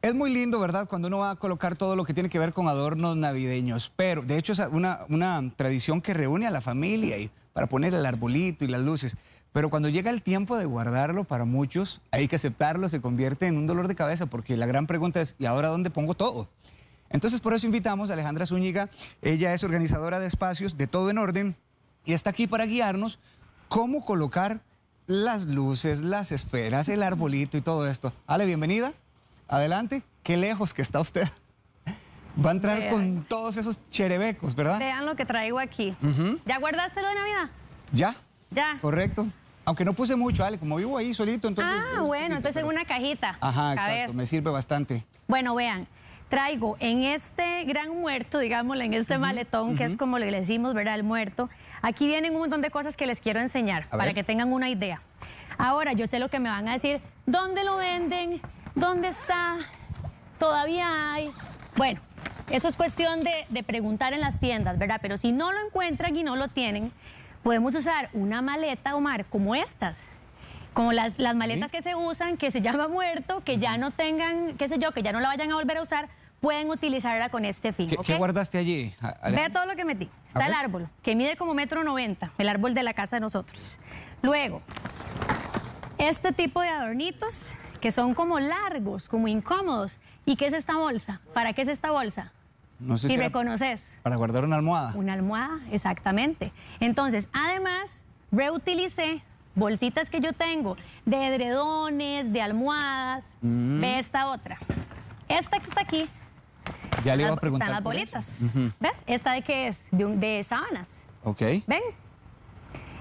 Es muy lindo, ¿verdad? Cuando uno va a colocar todo lo que tiene que ver con adornos navideños, pero de hecho es una, tradición que reúne a la familia y para poner el arbolito y las luces. Pero cuando llega el tiempo de guardarlo para muchos, hay que aceptarlo, se convierte en un dolor de cabeza porque la gran pregunta es, ¿y ahora dónde pongo todo? Entonces por eso invitamos a Alejandra Zúñiga, ella es organizadora de espacios de Todo en Orden y está aquí para guiarnos cómo colocar las luces, las esferas, el arbolito y todo esto. Ale, bienvenida. Adelante, qué lejos que está usted. Va a entrar con todos esos cherebecos, ¿verdad? Vean lo que traigo aquí. ¿Ya guardaste lo de Navidad? Ya. Ya. Correcto. Aunque no puse mucho, Ale, como vivo ahí solito, entonces... Ah, eh, bueno, entonces en una cajita. Ajá, exacto, me sirve bastante. Bueno, vean, traigo en este gran muerto, digámoslo, en este maletón, que es como le decimos, ¿verdad? El muerto. Aquí vienen un montón de cosas que les quiero enseñar para que tengan una idea. Ahora, yo sé lo que me van a decir, ¿dónde lo venden? ¿Dónde está? Todavía hay. Bueno, eso es cuestión de, preguntar en las tiendas, ¿verdad? Pero si no lo encuentran y no lo tienen, podemos usar una maleta, Omar, como estas. Como las, las maletas que se usan, que se llama muerto, que ya no tengan, qué sé yo, que ya no la vayan a volver a usar, pueden utilizarla con este fin. ¿Qué, guardaste allí? Vea todo lo que metí. Está el árbol, que mide como metro noventa, el árbol de la casa de nosotros. Luego, este tipo de adornitos, que son como largos, como incómodos. ¿Y qué es esta bolsa? ¿Para qué es esta bolsa? No sé si reconoces. Para guardar una almohada. Una almohada, exactamente. Entonces, además, reutilicé bolsitas que yo tengo de edredones, de almohadas. Mm. Ve esta otra. Esta que está aquí. Ya le iba a preguntar. Están las bolitas. ¿Ves? ¿Esta de qué es? De, de sábanas. Ok. ¿Ven?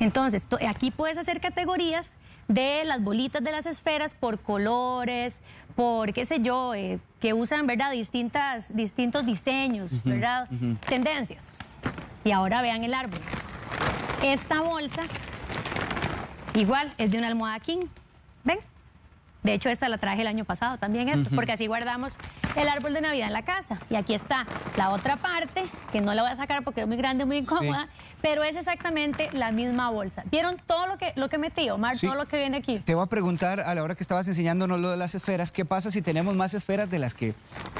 Entonces, aquí puedes hacer categorías de las bolitas de las esferas por colores, por qué sé yo, eh, que usan, ¿verdad?, distintas, distintos diseños, ¿verdad?, tendencias. Y ahora vean el árbol. Esta bolsa, igual, es de una almohada king. ¿Ven? De hecho, esta la traje el año pasado también, esto, porque así guardamos el árbol de Navidad en la casa. Y aquí está la otra parte, que no la voy a sacar porque es muy grande, muy incómoda, pero es exactamente la misma bolsa. ¿Vieron todo lo que, lo que metí, Omar? Todo lo que viene aquí. Te voy a preguntar, a la hora que estabas enseñándonos lo de las esferas, ¿qué pasa si tenemos más esferas de las que,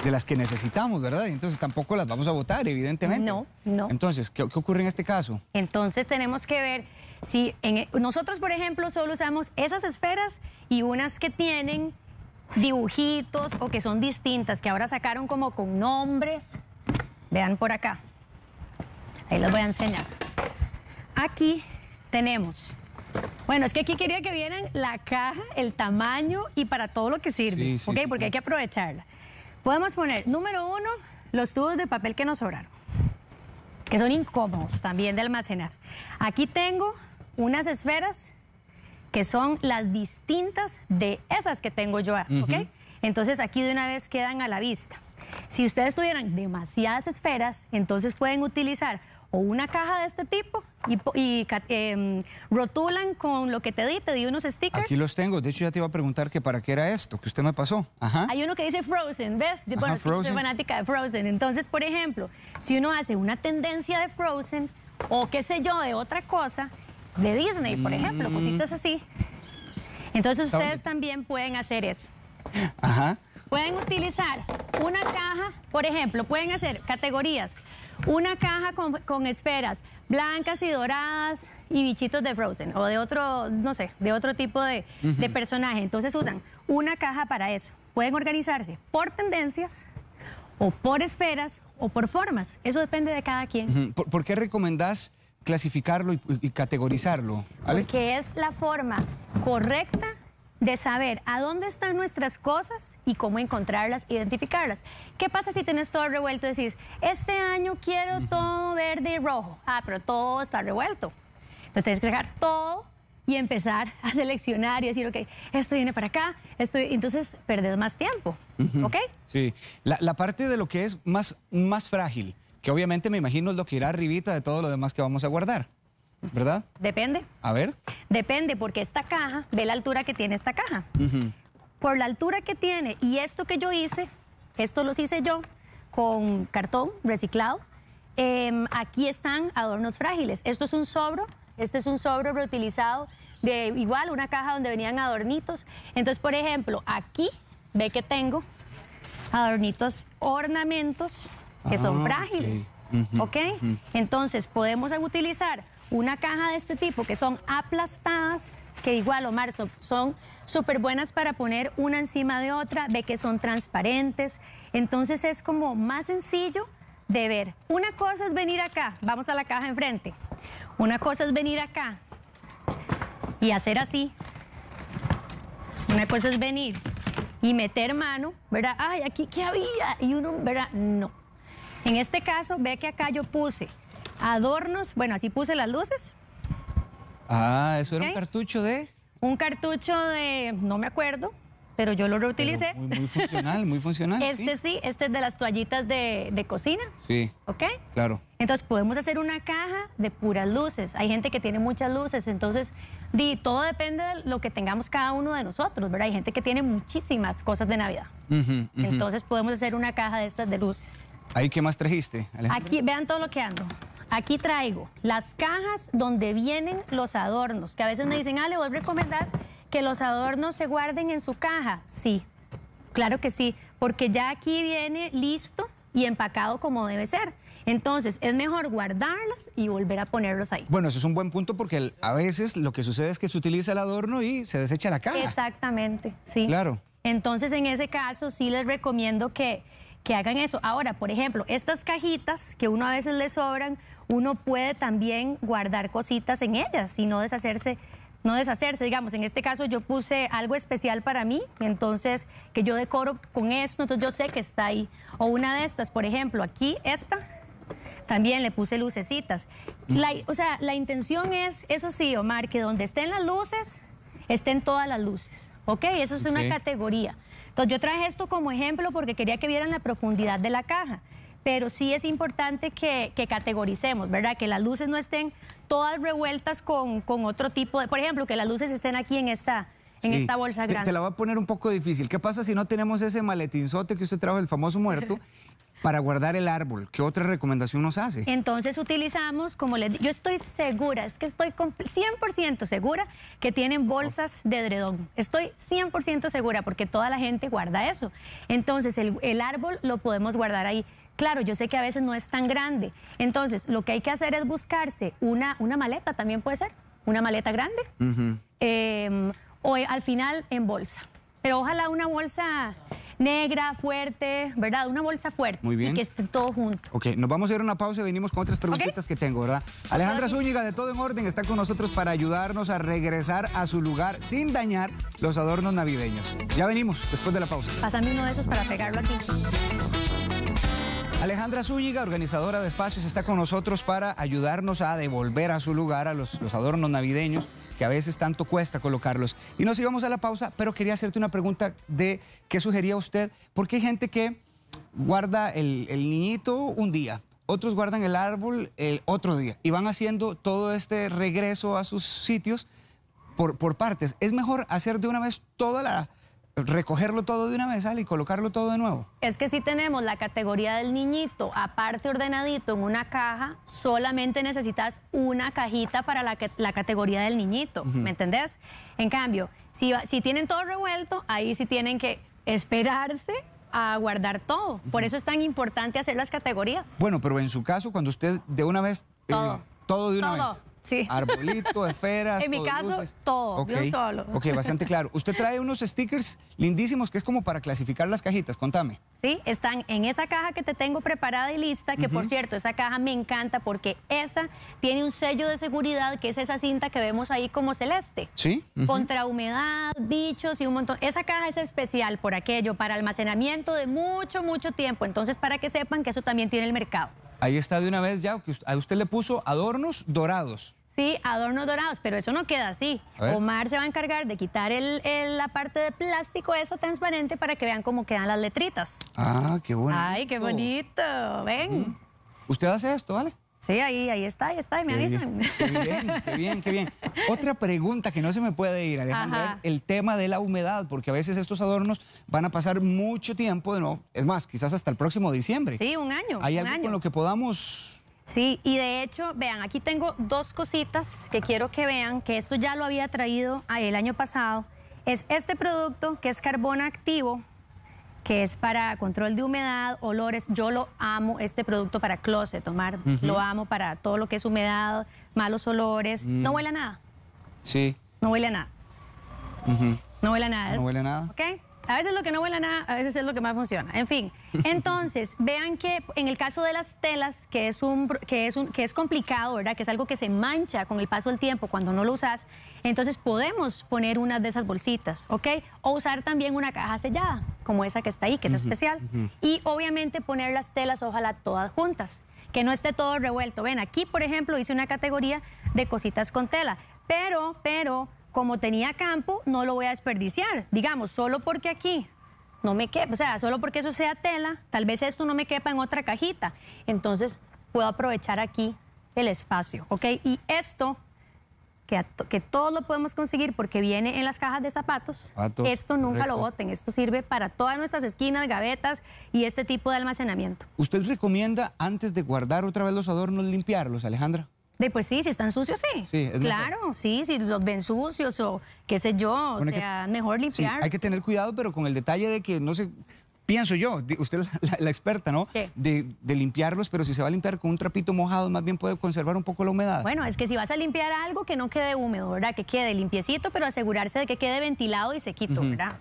de las que necesitamos, verdad? Y entonces tampoco las vamos a votar, evidentemente. No, no. Entonces, ¿qué, ocurre en este caso? Entonces tenemos que ver si en, nosotros, por ejemplo, solo usamos esas esferas y unas que tienen dibujitos o que son distintas, que ahora sacaron como con nombres. Vean por acá. Ahí los voy a enseñar. Aquí tenemos. Bueno, es que aquí quería que vieran la caja, el tamaño y para todo lo que sirve. ¿Ok? Porque hay que aprovecharla. Podemos poner, número uno, los tubos de papel que nos sobraron, que son incómodos también de almacenar. Aquí tengo unas esferas que son las distintas de esas que tengo yo, ¿ok? Entonces aquí de una vez quedan a la vista. Si ustedes tuvieran demasiadas esferas, entonces pueden utilizar o una caja de este tipo y, em, rotulan con lo que te di, te di unos stickers. Aquí los tengo, de hecho ya te iba a preguntar que para qué era esto, que usted me pasó. Ajá. Hay uno que dice Frozen, ¿ves? Yo, soy fanática de Frozen. Entonces, por ejemplo, si uno hace una tendencia de Frozen o qué sé yo, de otra cosa, de Disney, por ejemplo, cositas mm. así. Entonces ustedes también pueden hacer eso. Ajá. Pueden utilizar una caja, por ejemplo, pueden hacer categorías. Una caja con, esferas blancas y doradas y bichitos de Frozen o de otro, no sé, de otro tipo de, personaje. Entonces usan una caja para eso. Pueden organizarse por tendencias o por esferas o por formas. Eso depende de cada quien. ¿Por, qué recomendás clasificarlo y, categorizarlo. ¿vale? Que es la forma correcta de saber a dónde están nuestras cosas y cómo encontrarlas, identificarlas. ¿Qué pasa si tenés todo revuelto y decís, este año quiero todo verde y rojo? Ah, pero todo está revuelto. Entonces tienes que sacar todo y empezar a seleccionar y decir, ok, esto viene para acá, esto... entonces perdés más tiempo, ¿ok? Sí, la, parte de lo que es más, más frágil, que obviamente me imagino es lo que irá arribita de todo lo demás que vamos a guardar. ¿Verdad? Depende. A ver. Depende, porque esta caja, ve la altura que tiene esta caja. Por la altura que tiene y esto que yo hice, esto los hice yo con cartón reciclado. Em, aquí están adornos frágiles. Esto es un sobro este es un sobro reutilizado de igual una caja donde venían adornitos. Entonces, por ejemplo, aquí ve que tengo adornitos, ornamentos que son ah, frágiles. ¿Ok? Entonces, podemos utilizar una caja de este tipo que son aplastadas, que igual, Omar, son súper buenas para poner una encima de otra, ve que son transparentes. Entonces, es como más sencillo de ver. Una cosa es venir acá, vamos a la caja enfrente. Una cosa es venir acá y hacer así. Una cosa es venir y meter mano, ¿verdad? Ay, aquí qué había. Y uno, ¿verdad? No. En este caso, ve que acá yo puse adornos, bueno, así puse las luces. Ah, eso era un cartucho de... Un cartucho de, no me acuerdo, pero yo lo reutilicé. Muy, funcional, muy funcional. este sí. este es de las toallitas de, cocina. Sí. ¿Ok? Claro. Entonces podemos hacer una caja de puras luces. Hay gente que tiene muchas luces, entonces di, todo depende de lo que tengamos cada uno de nosotros, ¿verdad? Hay gente que tiene muchísimas cosas de Navidad. Entonces podemos hacer una caja de estas de luces. ¿Ahí qué más trajiste, Aquí, vean todo lo que ando. Aquí traigo las cajas donde vienen los adornos, que a veces me dicen, Ale, ¿vos recomendás que los adornos se guarden en su caja? Sí, claro que sí, porque ya aquí viene listo y empacado como debe ser. Entonces, es mejor guardarlas y volver a ponerlos ahí. Bueno, eso es un buen punto porque a veces lo que sucede es que se utiliza el adorno y se desecha la caja. Exactamente, sí. Claro. Entonces, en ese caso, sí les recomiendo que, que hagan eso. Ahora, por ejemplo, estas cajitas que uno a veces le sobran, uno puede también guardar cositas en ellas y no deshacerse no deshacerse, digamos, en este caso yo puse algo especial para mí, entonces que yo decoro con esto, entonces yo sé que está ahí. O una de estas, por ejemplo, aquí esta, también le puse lucecitas. Mm. o sea, la intención es, eso sí, Omar, que donde estén las luces, estén todas las luces, ¿ok? Eso es una categoría. Entonces yo traje esto como ejemplo porque quería que vieran la profundidad de la caja pero sí es importante que, categoricemos, ¿verdad? Que las luces no estén todas revueltas con, otro tipo de... Por ejemplo, que las luces estén aquí en esta... En esta bolsa grande. Te, la voy a poner un poco difícil. ¿Qué pasa si no tenemos ese maletinzote que usted trajo, el famoso muerto, para guardar el árbol. ¿Qué otra recomendación nos hace? Entonces utilizamos, como les yo estoy segura, es que estoy 100% segura que tienen bolsas de edredón. Estoy 100% segura porque toda la gente guarda eso. Entonces el, árbol lo podemos guardar ahí. Claro, yo sé que a veces no es tan grande. Entonces, lo que hay que hacer es buscarse una, una maleta, también puede ser, una maleta grande, em, o eh, al final en bolsa. Pero ojalá una bolsa negra, fuerte, ¿verdad? Una bolsa fuerte. Muy bien. Y que esté todo junto. Ok, nos vamos a ir a una pausa y venimos con otras preguntitas que tengo, ¿verdad? Alejandra Zúñiga de Todo en Orden está con nosotros para ayudarnos a regresar a su lugar sin dañar los adornos navideños. Ya venimos después de la pausa. Pásame uno de esos para pegarlo aquí. Alejandra Zúñiga, organizadora de espacios, está con nosotros para ayudarnos a devolver a su lugar a los adornos navideños que a veces tanto cuesta colocarlos. Y nos íbamos a la pausa, pero quería hacerte una pregunta de qué sugería usted, porque hay gente que guarda el, niñito un día, otros guardan el árbol el otro día y van haciendo todo este regreso a sus sitios por partes. Es mejor hacer de una vez toda la recogerlo todo de una vez, y colocarlo todo de nuevo. Es que si tenemos la categoría del niñito aparte ordenadito en una caja, solamente necesitas una cajita para la, la categoría del niñito, ¿me entendés? En cambio, si, si tienen todo revuelto, ahí sí tienen que esperarse a guardar todo. Por eso es tan importante hacer las categorías. Bueno, pero en su caso, cuando usted de una vez... Eh, todo. de una vez. Sí. Arbolito, esferas. en mi caso, todo, solo. Ok, bastante claro. Usted trae unos stickers lindísimos que es como para clasificar las cajitas, contame. Sí, están en esa caja que te tengo preparada y lista, que por cierto, esa caja me encanta porque esa tiene un sello de seguridad que es esa cinta que vemos ahí como celeste. Sí. Contra humedad, bichos y un montón. Esa caja es especial por aquello, para almacenamiento de mucho, mucho tiempo. Entonces, para que sepan que eso también tiene el mercado. Ahí está de una vez ya, a usted le puso adornos dorados. Sí, adornos dorados, pero eso no queda así. Omar se va a encargar de quitar el, la parte de plástico esa transparente para que vean cómo quedan las letritas. Ah, qué bonito. Ay, qué bonito. Ven. ¿Usted hace esto, vale? Sí, ahí, ahí está, ahí está, me avisan. qué bien, qué bien, qué bien. Otra pregunta que no se me puede ir, Alejandra, es el tema de la humedad, porque a veces estos adornos van a pasar mucho tiempo, de no, es más, quizás hasta el próximo diciembre. Sí, un año. ¿Hay algo con lo que podamos Sí, y de hecho, vean, aquí tengo dos cositas que quiero que vean, que esto ya lo había traído el año pasado. Es este producto que es carbón activo, que es para control de humedad, olores. Yo lo amo, este producto para closet, Tomar, Lo amo para todo lo que es humedad, malos olores. No mm. huele a nada. Sí. No huele a nada. No huele a nada. No huele a nada. ¿Ok? A veces lo que no vuela nada, a veces es lo que más funciona. En fin, entonces, vean que en el caso de las telas, que es, un, que, es un, que es complicado, ¿verdad? Que es algo que se mancha con el paso del tiempo cuando no lo usas, entonces podemos poner una de esas bolsitas, ¿ok? O usar también una caja sellada, como esa que está ahí, que es especial. Y obviamente poner las telas, ojalá todas juntas, que no esté todo revuelto. Ven, aquí, por ejemplo, hice una categoría de cositas con tela, pero, pero como tenía campo, no lo voy a desperdiciar. Digamos, solo porque aquí no me quepa, o sea, solo porque eso sea tela, tal vez esto no me quepa en otra cajita. Entonces, puedo aprovechar aquí el espacio, ¿ok? Y esto, que, que todo lo podemos conseguir porque viene en las cajas de zapatos, esto nunca lo boten, esto sirve para todas nuestras esquinas, gavetas y este tipo de almacenamiento. ¿Usted recomienda antes de guardar otra vez los adornos limpiarlos, Alejandra? De pues sí, si están sucios, sí. claro, sí, si los ven sucios o qué sé yo, o sea, mejor limpiar. hay que tener cuidado, pero con el detalle de que no sé, Pienso yo, usted la, experta, ¿no? De, limpiarlos, pero si se va a limpiar con un trapito mojado, más bien puede conservar un poco la humedad. Bueno, es que si vas a limpiar algo, que no quede húmedo, ¿verdad? Que quede limpiecito, pero asegurarse de que quede ventilado y sequito, ¿verdad?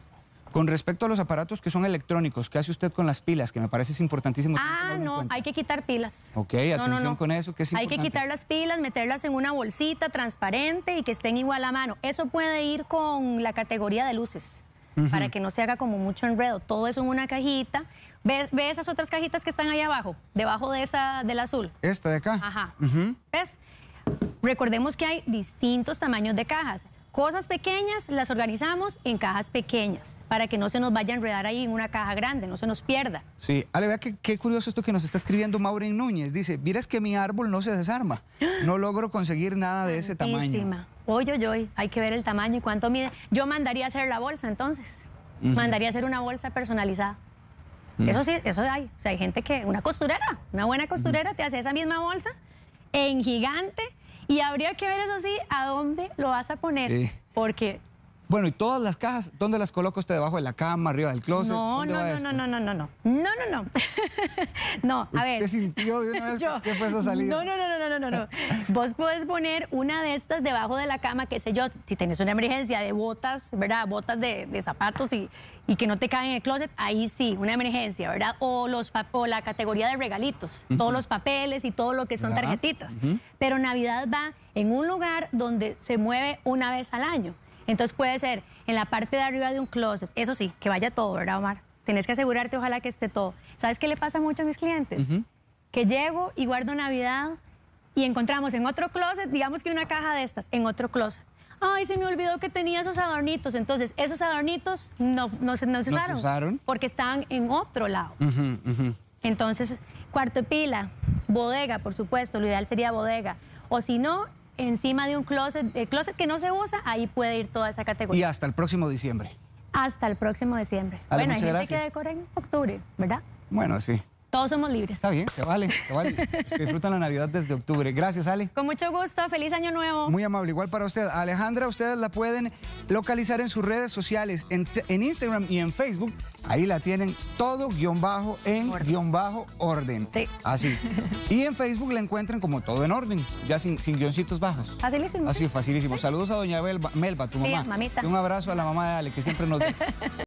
Con respecto a los aparatos que son electrónicos, ¿qué hace usted con las pilas? Que me parece es importantísimo. Ah, no, hay que quitar pilas. Ok, atención con eso, que es Hay que quitar las pilas, meterlas en una bolsita transparente y que estén igual a mano. Eso puede ir con la categoría de luces. Para que no se haga como mucho enredo. Todo eso en una cajita. ¿Ve, esas otras cajitas que están ahí abajo? Debajo de esa del azul. Esta de acá. Ajá. ¿Ves? Recordemos que hay distintos tamaños de cajas. Cosas pequeñas las organizamos en cajas pequeñas para que no se nos vaya a enredar ahí en una caja grande, no se nos pierda. Sí, Ale, vea qué curioso esto que nos está escribiendo Maureen Núñez. Dice, miras que mi árbol no se desarma, no logro conseguir nada de ese tamaño. Oye, oye, hay que ver el tamaño y cuánto mide. Yo mandaría a hacer la bolsa entonces, Mandaría a hacer una bolsa personalizada. Mm. Eso sí, eso hay. O sea, hay gente que, una costurera, una buena costurera te hace esa misma bolsa en gigante y habría que ver eso sí, a dónde lo vas a poner, porque bueno, ¿y todas las cajas, dónde las coloco usted? ¿Debajo de la cama, arriba del closet? No, no, no, no, no, no, no, no, no, no, no, no, a ver. ¿Qué sintió de una vez fue esa salida? No, no, no, no, no, no, no. Vos podés poner una de estas debajo de la cama, qué sé yo, si tenés una emergencia de botas, ¿verdad? Botas de, zapatos y, que no te caen en el closet, ahí sí, una emergencia, ¿verdad? O, los, la categoría de regalitos, todos los papeles y todo lo que son tarjetitas. Pero Navidad va en un lugar donde se mueve una vez al año. Entonces puede ser en la parte de arriba de un closet, eso sí, que vaya todo, ¿verdad, Omar? Tenés que asegurarte, ojalá que esté todo. ¿Sabes qué le pasa mucho a mis clientes? Que llego y guardo Navidad y encontramos en otro closet, digamos que una caja de estas, en otro closet. Ay, se me olvidó que tenía esos adornitos. Entonces, esos adornitos no, se, usaron, porque estaban en otro lado. Entonces, cuarto de pila, bodega, por supuesto, lo ideal sería bodega. O si no, encima de un closet, closet que no se usa, ahí puede ir toda esa categoría. Y hasta el próximo diciembre. Hasta el próximo diciembre. bueno, hay gente que decora en octubre, ¿verdad? Bueno, sí. Todos somos libres. Está bien, se vale, se vale. disfrutan la Navidad desde octubre. Gracias, Ale. Con mucho gusto, feliz año nuevo. Muy amable, igual para usted. Alejandra, ustedes la pueden localizar en sus redes sociales, en, Instagram y en Facebook. Ahí la tienen todo guión bajo en guión bajo orden. Sí. Así. Y en Facebook la encuentran como todo en orden, ya sin, guioncitos bajos. Facilísimo. Así, facilísimo. Saludos a doña Melba, Melba tu mamá. mamita. un abrazo a la mamá de Ale, que siempre nos...